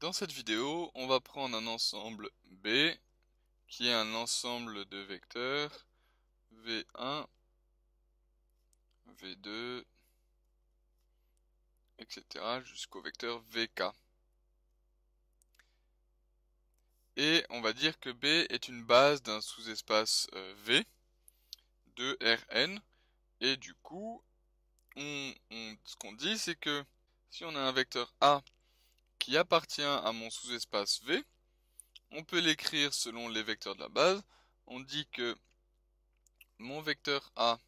Dans cette vidéo, on va prendre un ensemble B, qui est un ensemble de vecteurs V1, V2, etc. jusqu'au vecteur VK. Et on va dire que B est une base d'un sous-espace euh, V de Rn. Et du coup, ce qu'on dit, c'est que si on a un vecteur A qui appartient à mon sous-espace V. On peut l'écrire selon les vecteurs de la base. On dit que mon vecteur A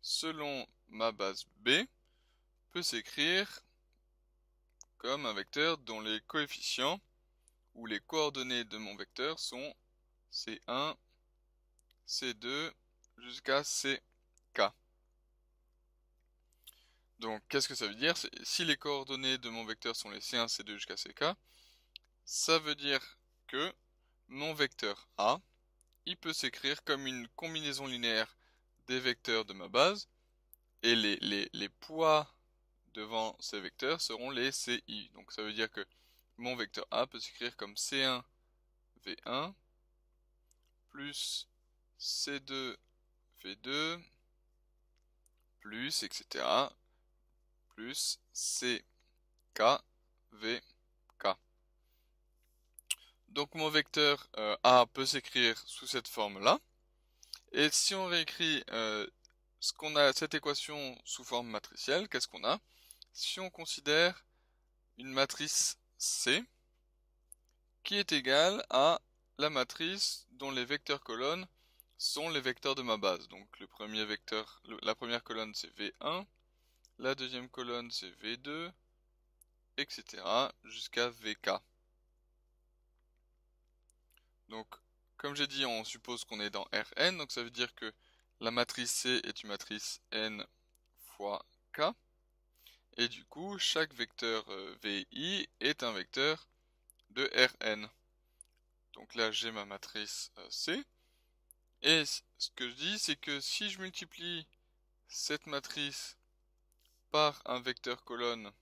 selon ma base B peut s'écrire comme un vecteur dont les coefficients ou les coordonnées de mon vecteur sont C1, C2 jusqu'à C Donc qu'est-ce que ça veut dire Si les coordonnées de mon vecteur sont les C1, C2 jusqu'à CK, ça veut dire que mon vecteur A, il peut s'écrire comme une combinaison linéaire des vecteurs de ma base, et les, les poids devant ces vecteurs seront les CI. Donc ça veut dire que mon vecteur A peut s'écrire comme C1 V1 plus C2 V2 plus, etc plus C, K, V, K. Donc mon vecteur euh, A peut s'écrire sous cette forme-là. Et si on réécrit euh, ce qu'on a cette équation sous forme matricielle, qu'est-ce qu'on a Si on considère une matrice C qui est égale à la matrice dont les vecteurs colonnes sont les vecteurs de ma base. Donc le premier vecteur, la première colonne c'est V1, la deuxième colonne c'est V2, etc. jusqu'à VK. Donc comme j'ai dit, on suppose qu'on est dans Rn, donc ça veut dire que la matrice C est une matrice n fois k. Et du coup, chaque vecteur euh, vi est un vecteur de Rn. Donc là, j'ai ma matrice euh, C. Et ce que je dis, c'est que si je multiplie cette matrice par un vecteur colonne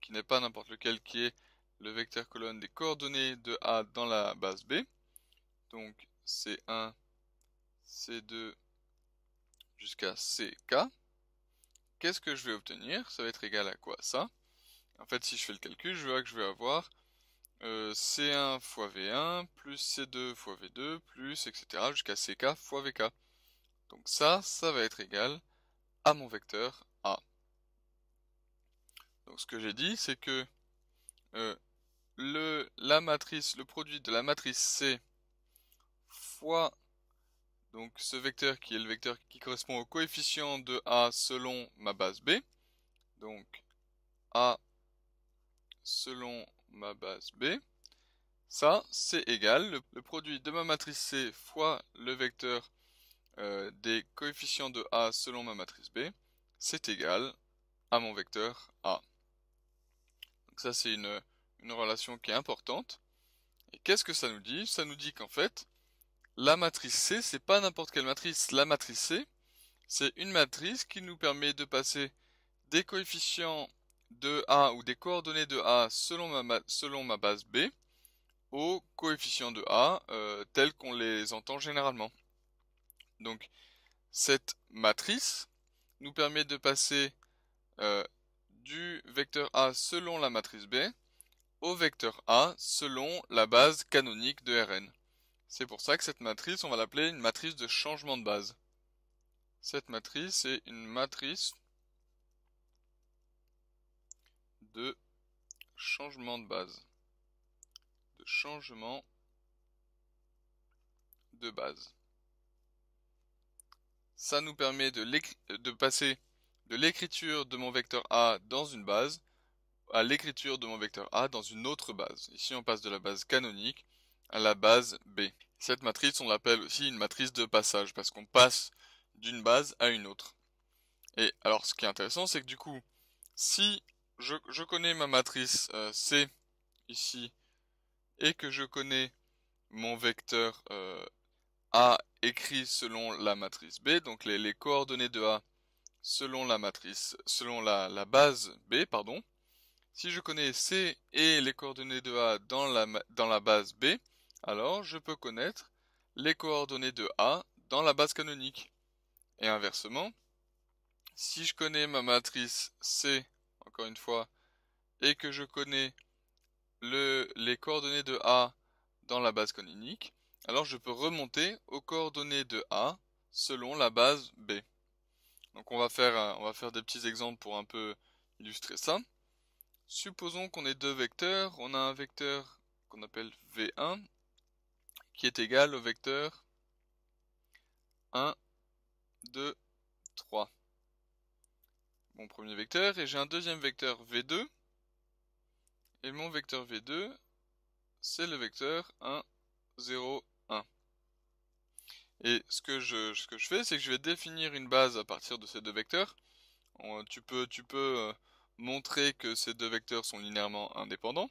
qui n'est pas n'importe lequel, qui est le vecteur colonne des coordonnées de A dans la base B. Donc C1, C2 jusqu'à CK. Qu'est-ce que je vais obtenir Ça va être égal à quoi ça En fait, si je fais le calcul, je vois que je vais avoir euh, C1 fois V1 plus C2 fois V2 plus etc. jusqu'à CK fois VK. Donc ça, ça va être égal à mon vecteur donc ce que j'ai dit, c'est que euh, le, la matrice, le produit de la matrice C fois donc ce vecteur qui est le vecteur qui correspond au coefficient de A selon ma base B. Donc A selon ma base B. Ça, c'est égal le, produit de ma matrice C fois le vecteur euh, des coefficients de A selon ma matrice B. C'est égal à mon vecteur A. Donc ça c'est une, relation qui est importante. Et qu'est-ce que ça nous dit Ça nous dit qu'en fait, la matrice C, c'est pas n'importe quelle matrice. La matrice C, c'est une matrice qui nous permet de passer des coefficients de A ou des coordonnées de A selon ma, selon ma base B aux coefficients de A euh, tels qu'on les entend généralement. Donc cette matrice nous permet de passer euh, du vecteur A selon la matrice B au vecteur A selon la base canonique de Rn. C'est pour ça que cette matrice, on va l'appeler une matrice de changement de base. Cette matrice est une matrice de changement de base. De changement de base. Ça nous permet de, de passer de l'écriture de mon vecteur A dans une base à l'écriture de mon vecteur A dans une autre base. Ici, on passe de la base canonique à la base B. Cette matrice, on l'appelle aussi une matrice de passage parce qu'on passe d'une base à une autre. Et alors, ce qui est intéressant, c'est que du coup, si je, connais ma matrice euh, C ici et que je connais mon vecteur euh, A écrit selon la matrice B, donc les coordonnées de A selon la matrice, selon la, base B, pardon. Si je connais C et les coordonnées de A dans la, base B, alors je peux connaître les coordonnées de A dans la base canonique. Et inversement, si je connais ma matrice C, encore une fois, et que je connais les coordonnées de A dans la base canonique, alors je peux remonter aux coordonnées de A selon la base B. Donc on va faire, euh, on va faire des petits exemples pour un peu illustrer ça. Supposons qu'on ait deux vecteurs. On a un vecteur qu'on appelle V1 qui est égal au vecteur 1, 2, 3. Mon premier vecteur. Et j'ai un deuxième vecteur V2. Et mon vecteur V2, c'est le vecteur 1, 0, et ce que je, ce que je fais, c'est que je vais définir une base à partir de ces deux vecteurs. tu peux, tu peux euh, montrer que ces deux vecteurs sont linéairement indépendants.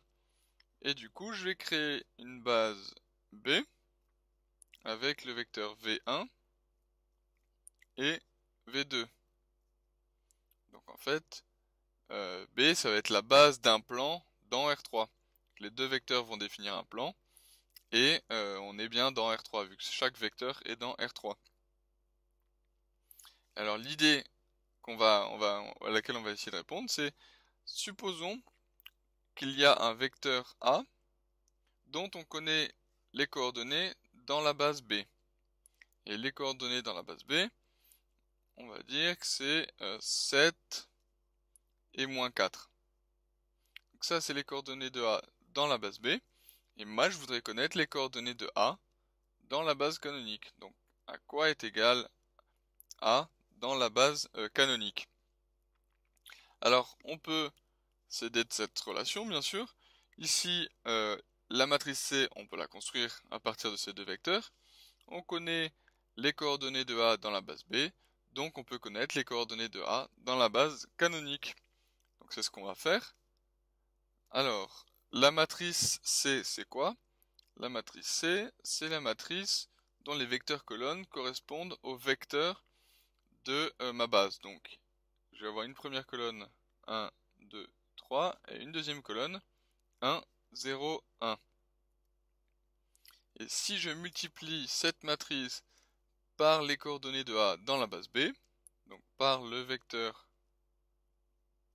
Et du coup, je vais créer une base B avec le vecteur V1 et V2. Donc en fait, euh, B, ça va être la base d'un plan dans R3. Les deux vecteurs vont définir un plan. Et euh, on est bien dans R3, vu que chaque vecteur est dans R3. Alors l'idée à laquelle on va essayer de répondre, c'est supposons qu'il y a un vecteur A dont on connaît les coordonnées dans la base B. Et les coordonnées dans la base B, on va dire que c'est 7 euh, et moins 4. Donc ça, c'est les coordonnées de A dans la base B. Et moi, je voudrais connaître les coordonnées de A dans la base canonique. Donc, à quoi est égal A dans la base euh, canonique Alors, on peut céder de cette relation, bien sûr. Ici, euh, la matrice C, on peut la construire à partir de ces deux vecteurs. On connaît les coordonnées de A dans la base B, donc on peut connaître les coordonnées de A dans la base canonique. Donc c'est ce qu'on va faire. Alors, la matrice C, c'est quoi La matrice C, c'est la matrice dont les vecteurs colonnes correspondent aux vecteurs de euh, ma base. Donc, je vais avoir une première colonne, 1, 2, 3, et une deuxième colonne, 1, 0, 1. Et si je multiplie cette matrice par les coordonnées de A dans la base B, donc par le vecteur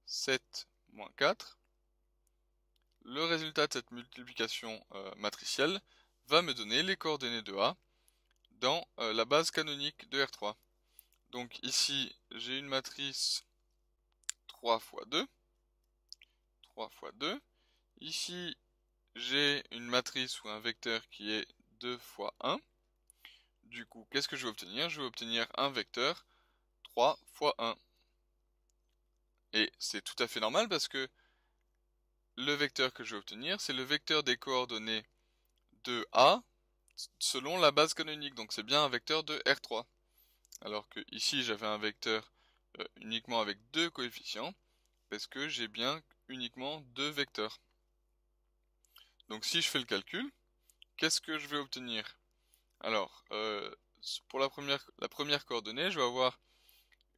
7, 4, le résultat de cette multiplication euh, matricielle va me donner les coordonnées de A dans euh, la base canonique de R3. Donc ici, j'ai une matrice 3 fois 2. 3 x 2. Ici, j'ai une matrice ou un vecteur qui est 2 fois 1. Du coup, qu'est-ce que je vais obtenir Je vais obtenir un vecteur 3 fois 1. Et c'est tout à fait normal parce que le vecteur que je vais obtenir, c'est le vecteur des coordonnées de A selon la base canonique. Donc c'est bien un vecteur de R3. Alors que ici j'avais un vecteur euh, uniquement avec deux coefficients, parce que j'ai bien uniquement deux vecteurs. Donc si je fais le calcul, qu'est-ce que je vais obtenir Alors, euh, pour la première, coordonnée, je vais avoir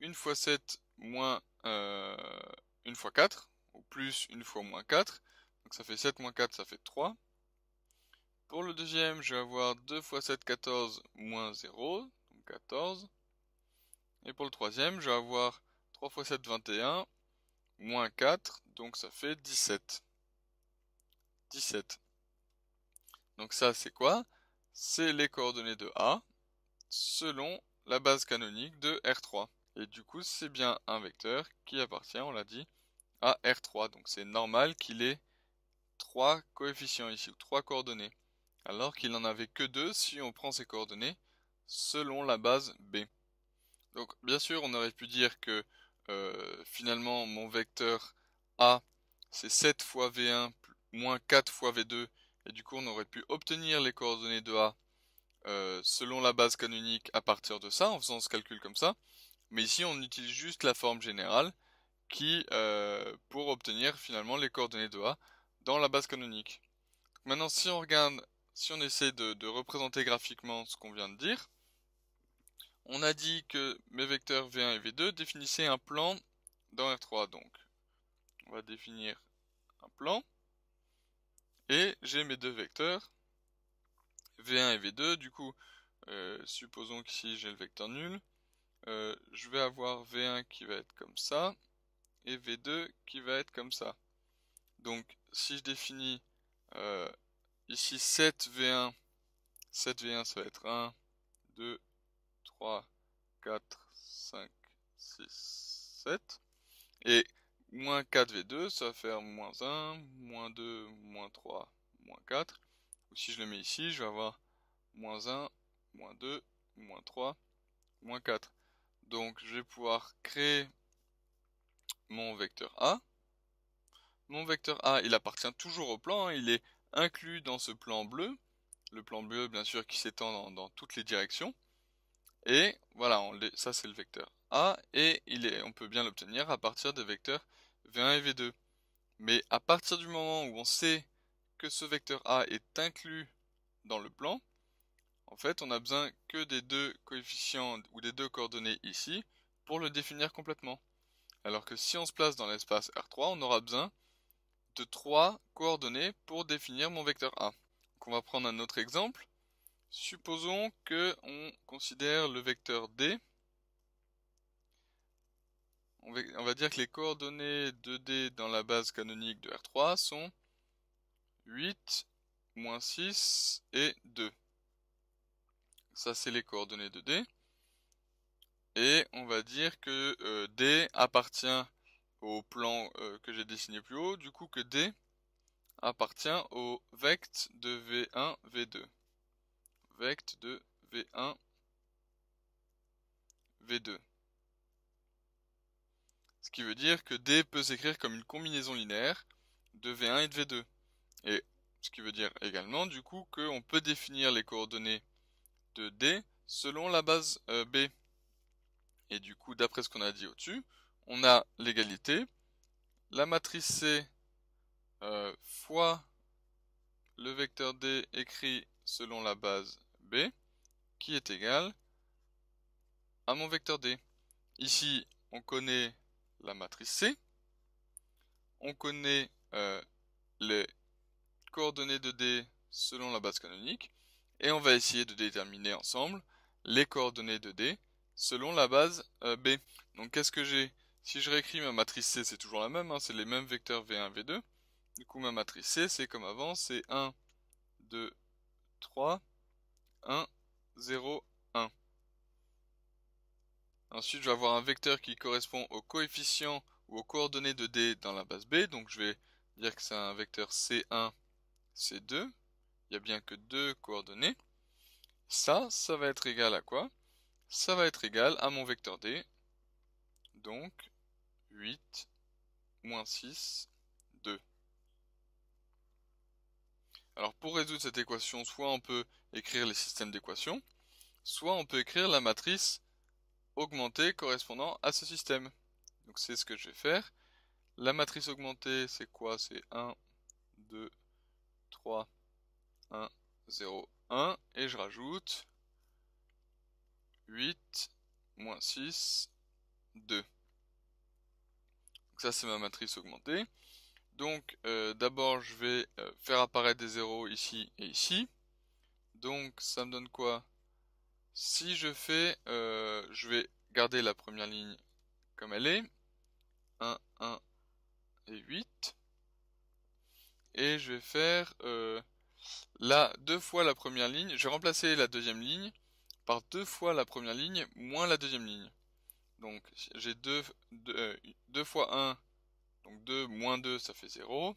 1 fois 7 moins 1 euh, fois 4, plus une fois moins 4. Donc ça fait 7 moins 4, ça fait 3. Pour le deuxième, je vais avoir 2 fois 7, 14, moins 0, donc 14. Et pour le troisième, je vais avoir 3 fois 7, 21, moins 4, donc ça fait 17. 17. Donc ça, c'est quoi C'est les coordonnées de A selon la base canonique de R3. Et du coup, c'est bien un vecteur qui appartient, on l'a dit, a R3. Donc c'est normal qu'il ait trois coefficients ici, ou trois coordonnées. Alors qu'il n'en avait que deux si on prend ses coordonnées selon la base B. Donc bien sûr, on aurait pu dire que euh, finalement mon vecteur A c'est 7 fois V1 moins 4 fois V2 et du coup on aurait pu obtenir les coordonnées de A euh, selon la base canonique à partir de ça en faisant ce calcul comme ça mais ici on utilise juste la forme générale qui euh, pour obtenir finalement les coordonnées de A dans la base canonique. maintenant, si on regarde, si on essaie de, représenter graphiquement ce qu'on vient de dire, on a dit que mes vecteurs V1 et V2 définissaient un plan dans R3. Donc, on va définir un plan et j'ai mes deux vecteurs V1 et V2. Du coup, euh, supposons qu'ici j'ai le vecteur nul, euh, je vais avoir V1 qui va être comme ça et V2 qui va être comme ça. Donc si je définis euh, ici 7 V1, 7 V1 ça va être 1, 2, 3, 4, 5, 6, 7. Et moins 4 V2 ça va faire moins 1, moins 2, moins 3, moins 4. Ou si je le mets ici, je vais avoir moins 1, moins 2, moins 3, moins 4. Donc je vais pouvoir créer mon vecteur A. Mon vecteur A, il appartient toujours au plan, hein, il est inclus dans ce plan bleu, le plan bleu bien sûr qui s'étend dans, toutes les directions. Et voilà, ça c'est le vecteur A, et il est, on peut bien l'obtenir à partir des vecteurs V1 et V2. Mais à partir du moment où on sait que ce vecteur A est inclus dans le plan, en fait on n'a besoin que des deux coefficients ou des deux coordonnées ici pour le définir complètement. Alors que si on se place dans l'espace R3, on aura besoin de trois coordonnées pour définir mon vecteur A. Donc on va prendre un autre exemple. Supposons que on considère le vecteur D. On va dire que les coordonnées de d dans la base canonique de R3 sont 8, 6 et 2. Ça c'est les coordonnées de d et on va dire que euh, D appartient au plan euh, que j'ai dessiné plus haut, du coup que D appartient au vect de V1, V2. Vect de V1, V2. Ce qui veut dire que D peut s'écrire comme une combinaison linéaire de V1 et de V2. Et ce qui veut dire également du coup qu'on peut définir les coordonnées de D selon la base euh, B. Et du coup, d'après ce qu'on a dit au-dessus, on a l'égalité, la matrice C euh, fois le vecteur D écrit selon la base B, qui est égal à mon vecteur D. Ici, on connaît la matrice C, on connaît euh, les coordonnées de D selon la base canonique, et on va essayer de déterminer ensemble les coordonnées de D selon la base euh, B. Donc qu'est-ce que j'ai Si je réécris ma matrice C, c'est toujours la même, hein, c'est les mêmes vecteurs V1, V2. Du coup, ma matrice C, c'est comme avant, c'est 1, 2, 3, 1, 0, 1. Ensuite, je vais avoir un vecteur qui correspond au coefficient ou aux coordonnées de D dans la base B. Donc je vais dire que c'est un vecteur C1, C2. Il n'y a bien que deux coordonnées. Ça, ça va être égal à quoi ça va être égal à mon vecteur D, donc 8 moins 6, 2. Alors pour résoudre cette équation, soit on peut écrire les systèmes d'équations, soit on peut écrire la matrice augmentée correspondant à ce système. Donc c'est ce que je vais faire. La matrice augmentée, c'est quoi C'est 1, 2, 3, 1, 0, 1. Et je rajoute 8 moins 6, 2. Donc ça c'est ma matrice augmentée. Donc euh, d'abord je vais euh, faire apparaître des zéros ici et ici. Donc ça me donne quoi Si je fais, euh, je vais garder la première ligne comme elle est. 1, 1 et 8. Et je vais faire là deux fois la première ligne. Je vais remplacer la deuxième ligne par deux fois la première ligne moins la deuxième ligne. Donc j'ai 2 euh, deux, fois 1, donc 2 moins 2 ça fait 0.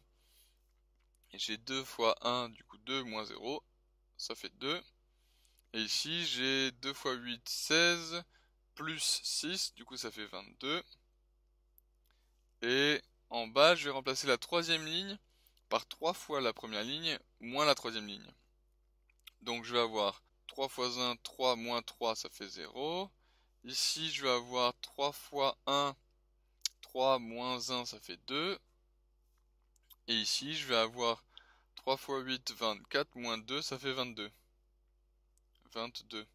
Et j'ai 2 fois 1, du coup 2 moins 0, ça fait 2. Et ici j'ai 2 fois 8, 16, plus 6, du coup ça fait 22. Et en bas je vais remplacer la troisième ligne par 3 fois la première ligne moins la troisième ligne. Donc je vais avoir 3 fois 1, 3 moins 3, ça fait 0. Ici, je vais avoir 3 fois 1, 3 moins 1, ça fait 2. Et ici, je vais avoir 3 fois 8, 24, moins 2, ça fait 22. 22.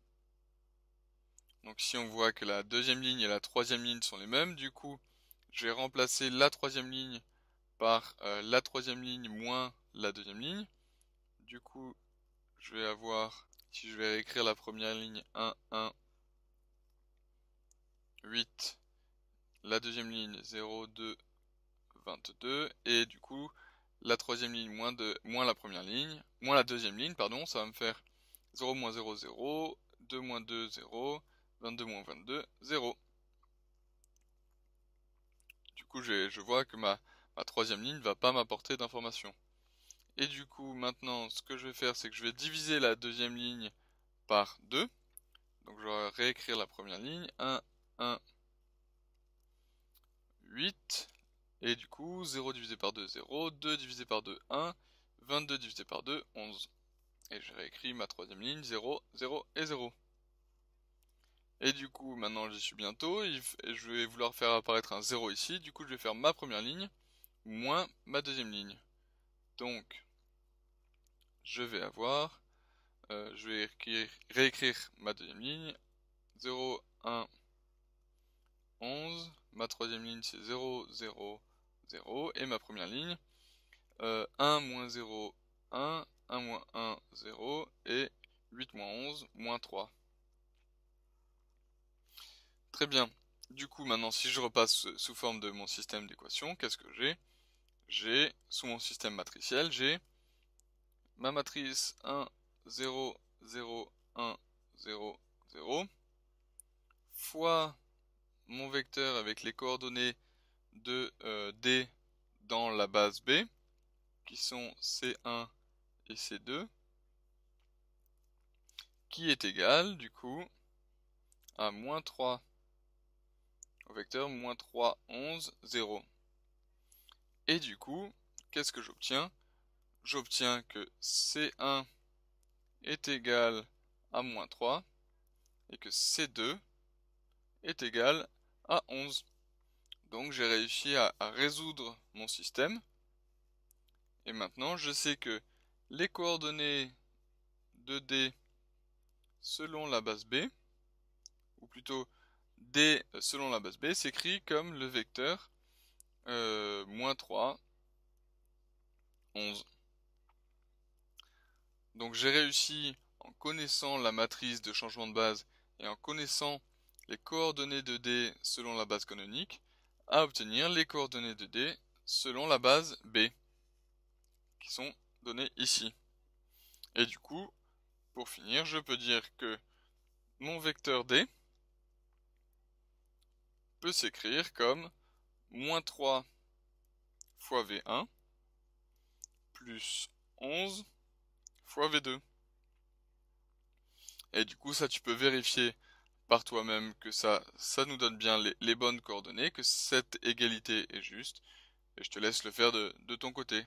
Donc si on voit que la deuxième ligne et la troisième ligne sont les mêmes, du coup, je vais remplacer la troisième ligne par euh, la troisième ligne moins la deuxième ligne. Du coup, je vais avoir si je vais écrire la première ligne 1, 1, 8, la deuxième ligne 0, 2, 22, et du coup, la troisième ligne moins, de, moins la première ligne, moins la deuxième ligne, pardon, ça va me faire 0 moins 0, 0, 2 moins 2, 0, 22 moins 22, 0. Du coup, je vois que ma, ma troisième ligne ne va pas m'apporter d'informations. Et du coup, maintenant, ce que je vais faire, c'est que je vais diviser la deuxième ligne par 2. Donc je vais réécrire la première ligne. 1, 1, 8. Et du coup, 0 divisé par 2, 0. 2 divisé par 2, 1. 22 divisé par 2, 11. Et je réécris ma troisième ligne, 0, 0 et 0. Et du coup, maintenant j'y suis bientôt, et je vais vouloir faire apparaître un 0 ici, du coup je vais faire ma première ligne, moins ma deuxième ligne. Donc, je vais avoir, euh, je vais réécrire, ma deuxième ligne, 0, 1, 11, ma troisième ligne c'est 0, 0, 0, et ma première ligne, 1, euh, moins 0, 1, 1, moins 1, 0, et 8, moins 11, moins 3. Très bien. Du coup, maintenant, si je repasse sous forme de mon système d'équation, qu'est-ce que j'ai j'ai, sous mon système matriciel, j'ai ma matrice 1, 0, 0, 1, 0, 0, fois mon vecteur avec les coordonnées de euh, D dans la base B, qui sont C1 et C2, qui est égal, du coup, à moins 3, au vecteur moins 3, 11, 0. Et du coup, qu'est-ce que j'obtiens J'obtiens que C1 est égal à moins 3 et que C2 est égal à 11. Donc j'ai réussi à, à, résoudre mon système. Et maintenant, je sais que les coordonnées de D selon la base B, ou plutôt D selon la base B, s'écrit comme le vecteur euh, moins 3. 11. Donc j'ai réussi, en connaissant la matrice de changement de base et en connaissant les coordonnées de D selon la base canonique, à obtenir les coordonnées de D selon la base B, qui sont données ici. Et du coup, pour finir, je peux dire que mon vecteur D peut s'écrire comme moins 3 fois V1 plus 11 fois V2. Et du coup, ça, tu peux vérifier par toi-même que ça, ça nous donne bien les, les, bonnes coordonnées, que cette égalité est juste. Et je te laisse le faire de, de ton côté.